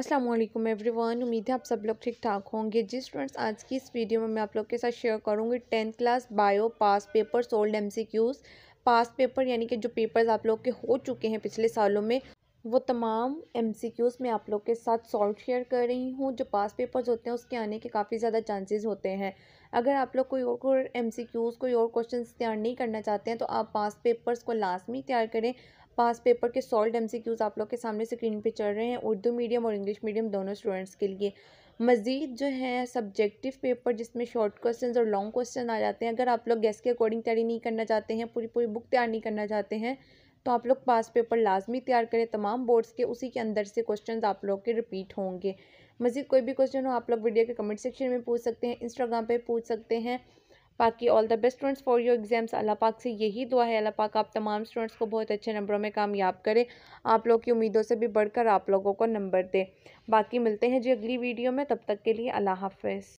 अस्सलाम वालेकुम एवरीवन उम्मीद है आप सब लोग ठीक ठाक होंगे जी स्टूडेंट्स आज की इस वीडियो में मैं आप लोग के साथ शेयर करूंगी tenth class bio past paper solved MCQs past paper यानी कि जो पेपर्स आप लोग के हो चुके हैं पिछले सालों में वो तमाम एम सी क्यूज़ मैं आप लोग के साथ सॉल्व शेयर कर रही हूँ जो पास पेपर्स होते हैं उसके आने के काफ़ी ज़्यादा चांसेस होते हैं अगर आप लोग कोई और एम सी क्यूज़ कोई और क्वेश्चन तैयार नहीं करना चाहते हैं तो आप पास पेपर्स को लाजमी तैयार करें पास पेपर के सॉल्व एम सी क्यूज़ आप लोग के सामने स्क्रीन पर चल रहे हैं उर्दू मीडियम और इंग्लिश मीडियम दोनों स्टूडेंट्स के लिए मज़ीद जो है सब्जेक्टिव पेपर जिसमें शॉर्ट क्वेश्चन और लॉन्ग क्वेश्चन आ जाते हैं अगर आप लोग गैस के अकॉर्डिंग तैयारी नहीं करना चाहते हैं पूरी पूरी बुक तैयार नहीं करना चाहते हैं तो आप लोग पास पेपर लाजमी तैयार करें तमाम बोर्ड्स के उसी के अंदर से क्वेश्चन आप लोग के रिपीट होंगे मज़ीद कोई भी क्वेश्चन हो आप लोग वीडियो के कमेंट सेक्शन में पूछ सकते हैं इंस्टाग्राम पर पूछ सकते हैं बाकी all the best students for your exams अल्लाह पाक से यही दुआ है अल्लाह पाक आप तमाम स्टूडेंट्स को बहुत अच्छे नंबरों में कामयाब करें आप लोग की उम्मीदों से भी बढ़कर आप लोगों को नंबर दें बाकी मिलते हैं जी अगली वीडियो में तब तक के लिए अल्लाह हाफ